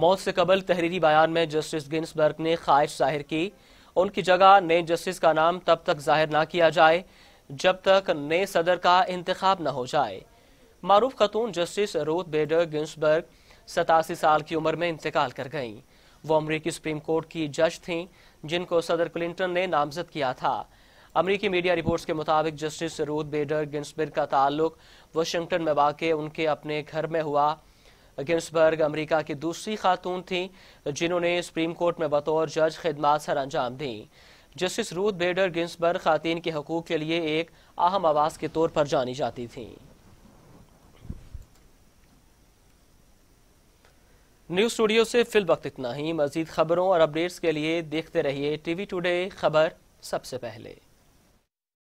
मौत से कबल तहरीरी बयान में जस्टिस गिन्सबर्ग ने ख्वाहिश जाहिर की उनकी जगह नए जस्टिस का नाम तब तक जाहिर ना किया जाए जब तक नए सदर का इंतखब न हो जाए मारूफ खतून जस्टिस रोथ बेडर गिन्सबर्ग सतासी साल की उम्र में इंतकाल कर गईं वो अमरीकी सुप्रीम कोर्ट की जज थीं जिनको सदर क्लिंटन ने नामजद किया था अमरीकी मीडिया रिपोर्ट्स के मुताबिक जस्टिस रूथ बेडर गिन्सबर्ग का ताल्लुक वाशिंगटन में वाक़ उनके अपने घर में हुआ गिन्सबर्ग अमेरिका की दूसरी खातून थी जिन्होंने सुप्रीम कोर्ट में बतौर जज खिदमत सर अंजाम दी जस्टिस रूथ बेडर गिन्सबर्ग खातन के हकूक के लिए एक अहम आवाज़ के तौर पर जानी जाती थी न्यूज स्टूडियो से फिल वक्त इतना ही मजीद खबरों और अपडेट्स के लिए देखते रहिए टीवी टुडे खबर सबसे पहले